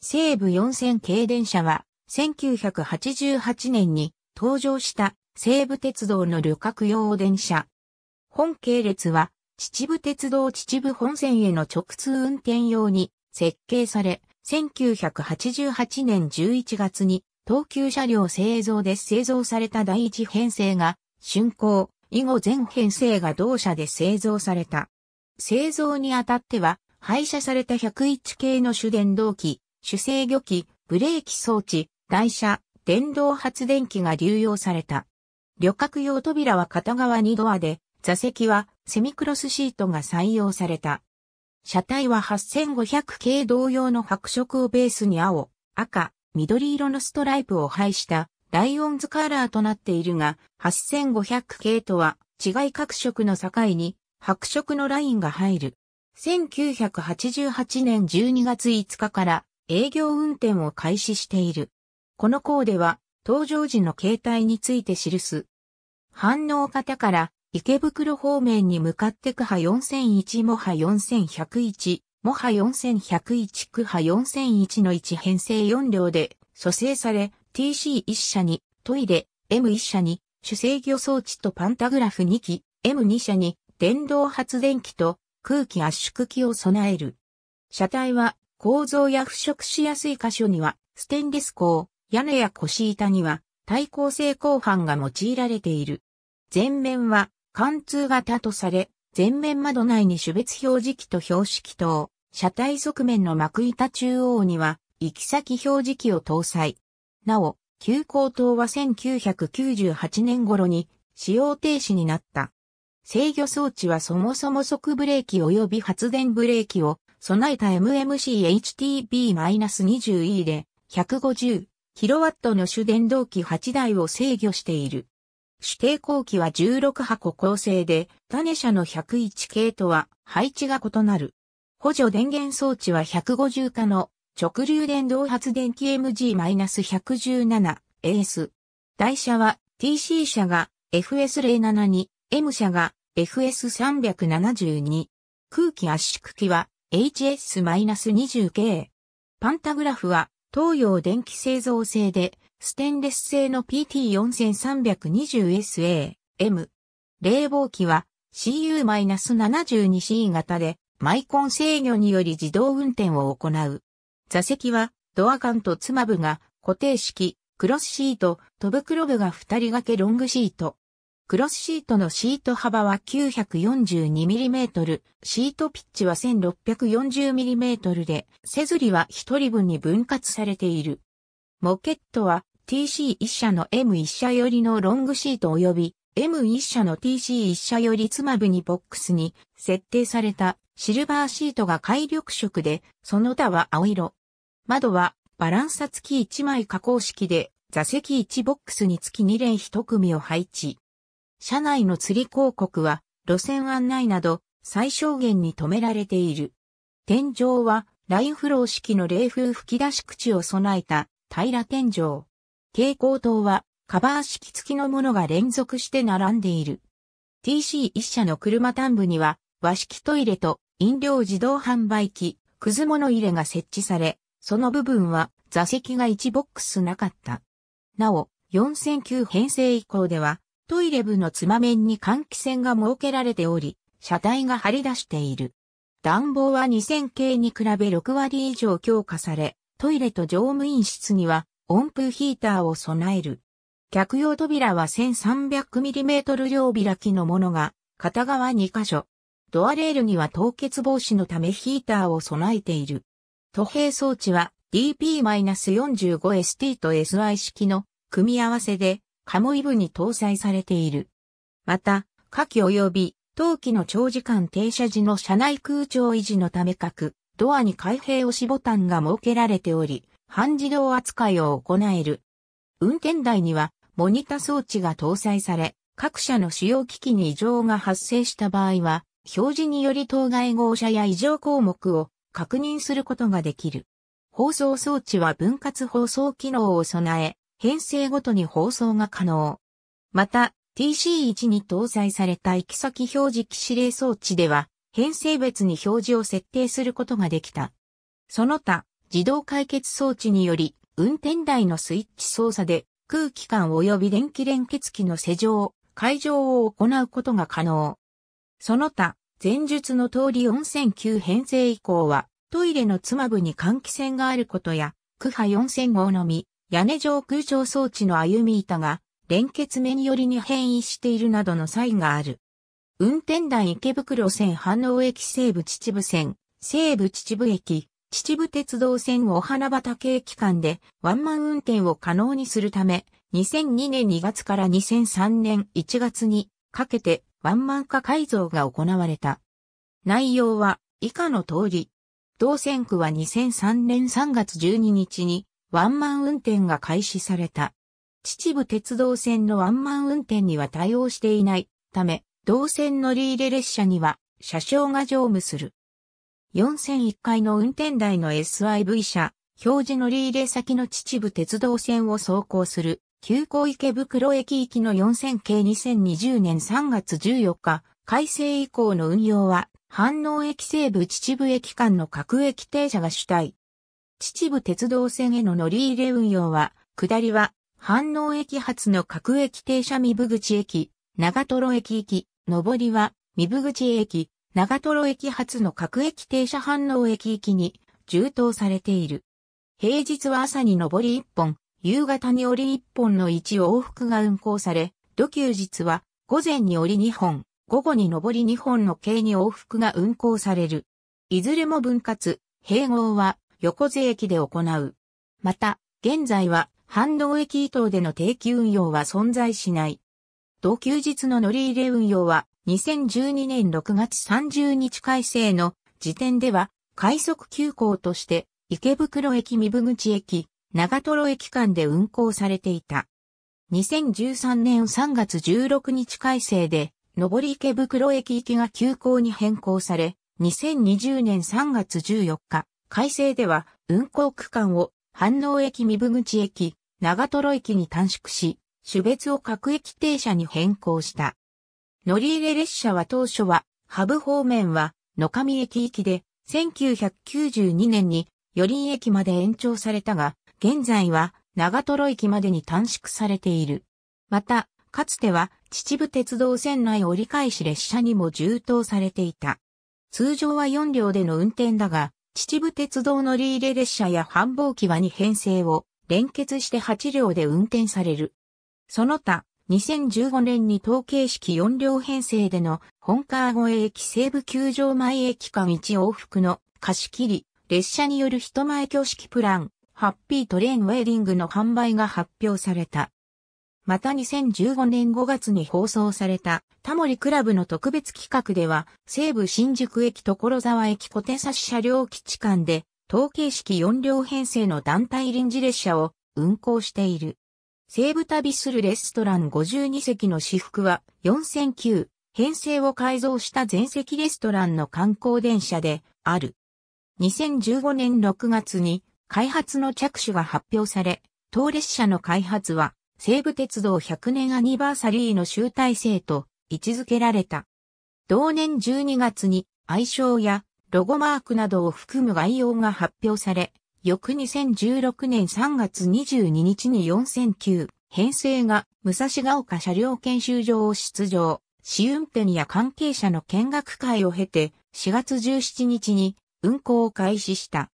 西武4000系電車は、1988年に登場した西武鉄道の旅客用電車。本系列は、秩父鉄道秩父本線への直通運転用に設計され、1988年11月に東急車両製造で製造された第一編成が、竣工、以後全編成が同社で製造された。製造にあたっては、廃車された101系の主電動機、主制御機、ブレーキ装置、台車、電動発電機が流用された。旅客用扉は片側2ドアで、座席はセミクロスシートが採用された。車体は8500系同様の白色をベースに青、赤、緑色のストライプを配したライオンズカラーとなっているが、8500系とは違い各色の境に白色のラインが入る。1988年12月5日から営業運転を開始している。この項では、搭乗時の携帯について記す。反応型から池袋方面に向かって区波4001モ波4101モ波4101区波4001の1編成4両で蘇生され TC1 社にトイレ M1 社に主制御装置とパンタグラフ2機 M2 社に電動発電機と空気圧縮機を備える。車体は構造や腐食しやすい箇所には、ステンレス鋼、屋根や腰板には、耐鋼性鋼板が用いられている。前面は、貫通型とされ、前面窓内に種別表示器と標識灯、車体側面の幕板中央には、行き先表示器を搭載。なお、急行灯は1998年頃に使用停止になった。制御装置はそもそも即ブレーキ及び発電ブレーキを備えた MMCHTB-20E で 150kW の主電動機8台を制御している。主定抗機は16箱構成で、種車の101系とは配置が異なる。補助電源装置は150化の直流電動発電機 MG-117AS。台車は TC 車が FS07 2 M 車が FS372。空気圧縮機は HS-20 系。パンタグラフは東洋電気製造製でステンレス製の PT4320SA、M。冷房機は CU-72C 型でマイコン制御により自動運転を行う。座席はドア管とと妻部が固定式、クロスシート、戸袋部が二人掛けロングシート。クロスシートのシート幅は 942mm、シートピッチは 1640mm で、セズリは1人分に分割されている。モケットは TC1 社の M1 社よりのロングシート及び M1 社の TC1 社よりつまぶにボックスに設定されたシルバーシートが海緑色で、その他は青色。窓はバランサ付き1枚加工式で座席1ボックスにつき2連1組を配置。車内の釣り広告は、路線案内など、最小限に止められている。天井は、ラインフロー式の冷風吹き出し口を備えた、平天井。蛍光灯は、カバー式付きのものが連続して並んでいる。TC1 社の車端部には、和式トイレと飲料自動販売機、くず物入れが設置され、その部分は座席が1ボックスなかった。なお、4009編成以降では、トイレ部のつま面に換気扇が設けられており、車体が張り出している。暖房は2000系に比べ6割以上強化され、トイレと乗務員室には温風ヒーターを備える。客用扉は 1300mm 両開きのものが、片側2箇所。ドアレールには凍結防止のためヒーターを備えている。都平装置は DP-45ST と SI 式の組み合わせでカモイブに搭載されている。また、下記及び陶器の長時間停車時の車内空調維持のため各ドアに開閉押しボタンが設けられており、半自動扱いを行える。運転台にはモニタ装置が搭載され、各社の主要機器に異常が発生した場合は、表示により当該号車や異常項目を確認することができる。放送装置は分割放送機能を備え、編成ごとに放送が可能。また、TC1 に搭載された行き先表示機指令装置では、編成別に表示を設定することができた。その他、自動解決装置により、運転台のスイッチ操作で、空気管及び電気連結器の施錠、解錠を行うことが可能。その他、前述の通り4009編成以降は、トイレのつま部に換気扇があることや、区波4000号のみ、屋根上空調装置の歩み板が連結面寄りに変異しているなどの差異がある。運転台池袋線反応駅西部秩父線、西部秩父駅、秩父鉄道線お花畑駅間でワンマン運転を可能にするため、2002年2月から2003年1月にかけてワンマン化改造が行われた。内容は以下の通り。同線区は2003年3月12日にワンマン運転が開始された。秩父鉄道線のワンマン運転には対応していないため、同線乗り入れ列車には車掌が乗務する。4001階の運転台の SIV 車、表示乗り入れ先の秩父鉄道線を走行する、急行池袋駅行きの4000系2020年3月14日、改正以降の運用は、反応駅西部秩父駅間の各駅停車が主体、秩父鉄道線への乗り入れ運用は、下りは、反応駅発の各駅停車三部口駅、長瀞駅行き、上りは、三部口駅、長瀞駅発の各駅停車反応駅行きに、充当されている。平日は朝に上り1本、夕方に下り1本の1往復が運行され、土休日は午前に下り2本、午後に上り2本の計に往復が運行される。いずれも分割、併合は横瀬駅で行う。また、現在は、半導駅伊東での定期運用は存在しない。同休日の乗り入れ運用は、2012年6月30日改正の時点では、快速急行として、池袋駅三部口駅、長瀞駅間で運行されていた。2013年3月16日改正で、上り池袋駅行きが急行に変更され、2020年3月14日、改正では運行区間を反応駅三部口駅、長瀞駅に短縮し、種別を各駅停車に変更した。乗り入れ列車は当初は、ハブ方面は野上駅行きで、1992年に寄ん駅まで延長されたが、現在は長瀞駅までに短縮されている。また、かつては秩父鉄道線内折り返し列車にも充当されていた。通常は4両での運転だが、秩父鉄道乗り入れ列車や繁忙期は2編成を連結して8両で運転される。その他、2015年に統計式4両編成での本川越駅西部球場前駅間1往復の貸し切り、列車による人前挙式プラン、ハッピートレインウェディングの販売が発表された。また2015年5月に放送されたタモリクラブの特別企画では、西武新宿駅所沢駅小手差し車両基地間で、統計式4両編成の団体臨時列車を運行している。西武旅するレストラン52席の私服は4009編成を改造した全席レストランの観光電車である。2015年6月に開発の着手が発表され、当列車の開発は西武鉄道100年アニバーサリーの集大成と位置づけられた。同年12月に愛称やロゴマークなどを含む概要が発表され、翌2016年3月22日に4009編成が武蔵ヶ丘車両研修場を出場、試運転や関係者の見学会を経て4月17日に運行を開始した。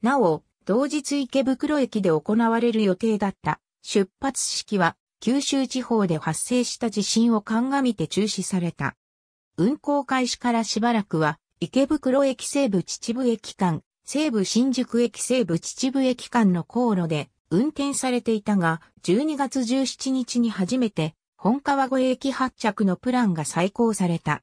なお、同日池袋駅で行われる予定だった出発式は九州地方で発生した地震を鑑みて中止された。運行開始からしばらくは池袋駅西部秩父駅間、西部新宿駅西部秩父駅間の航路で運転されていたが、12月17日に初めて本川越駅発着のプランが再考された。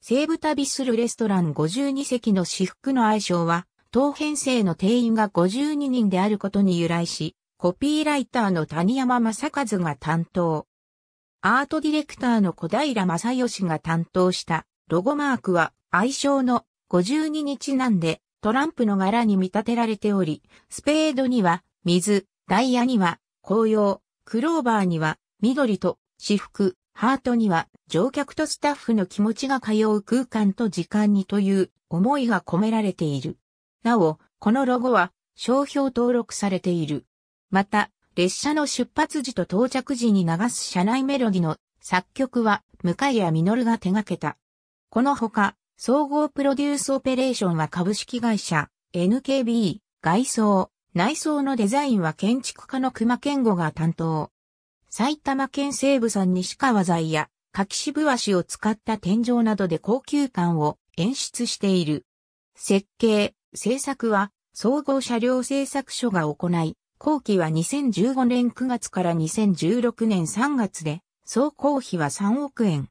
西部旅するレストラン52席の私服の愛称は、当編成の定員が52人であることに由来し、コピーライターの谷山正和が担当。アートディレクターの小平正義が担当したロゴマークは愛称の52日なんでトランプの柄に見立てられており、スペードには水、ダイヤには紅葉、クローバーには緑と私服、ハートには乗客とスタッフの気持ちが通う空間と時間にという思いが込められている。なお、このロゴは商標登録されている。また、列車の出発時と到着時に流す車内メロディの作曲は、向谷実が手掛けた。このほか、総合プロデュースオペレーションは株式会社、NKB、外装、内装のデザインは建築家の熊健吾が担当。埼玉県西部産西川材や柿渋足を使った天井などで高級感を演出している。設計、制作は総合車両製作所が行い、後期は2015年9月から2016年3月で、総工費は3億円。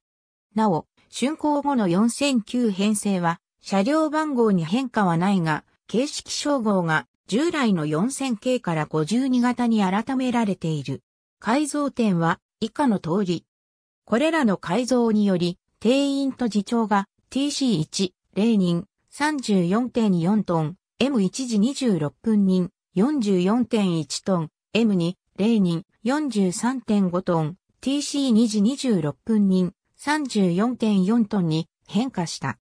なお、竣工後の4009編成は、車両番号に変化はないが、形式称号が従来の4000系から52型に改められている。改造点は以下の通り。これらの改造により、定員と次長が TC1、0人、34.4トン、M1 時26分人、44.1トン、M2、0人、43.5トン、TC2 時26分人、34.4トンに変化した。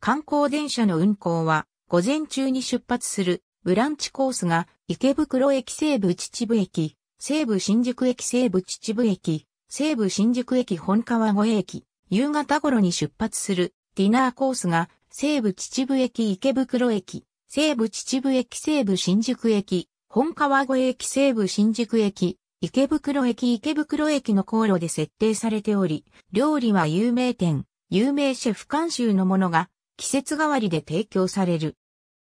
観光電車の運行は、午前中に出発するブランチコースが、池袋駅西部秩父駅、西部新宿駅西部秩父駅、西部新宿駅本川越駅、夕方頃に出発するディナーコースが、西部秩父駅池袋駅、西武秩父駅西武新宿駅、本川越駅西武新宿駅、池袋駅池袋駅の航路で設定されており、料理は有名店、有名シェフ監修のものが季節代わりで提供される。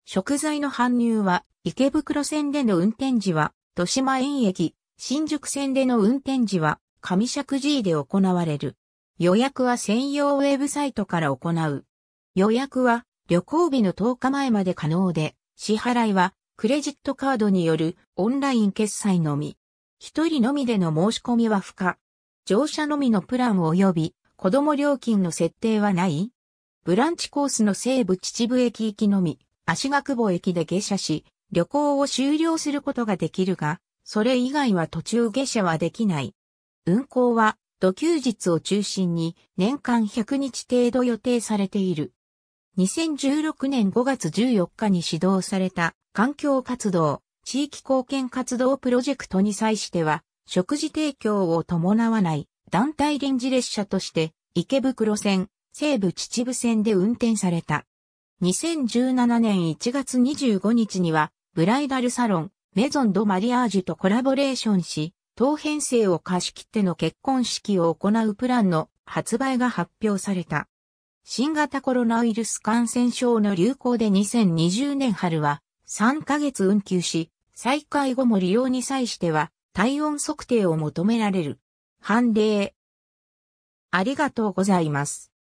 食材の搬入は池袋線での運転時は豊島園駅、新宿線での運転時は上尺 G で行われる。予約は専用ウェブサイトから行う。予約は旅行日の10日前まで可能で、支払いはクレジットカードによるオンライン決済のみ。一人のみでの申し込みは不可。乗車のみのプラン及び子供料金の設定はないブランチコースの西部秩父駅行きのみ、足が久保駅で下車し、旅行を終了することができるが、それ以外は途中下車はできない。運行は土休日を中心に年間100日程度予定されている。2016年5月14日に始動された環境活動、地域貢献活動プロジェクトに際しては、食事提供を伴わない団体臨時列車として池袋線、西武秩父線で運転された。2017年1月25日には、ブライダルサロン、メゾン・ド・マリアージュとコラボレーションし、当編成を貸し切っての結婚式を行うプランの発売が発表された。新型コロナウイルス感染症の流行で2020年春は3ヶ月運休し、再開後も利用に際しては体温測定を求められる。判例。ありがとうございます。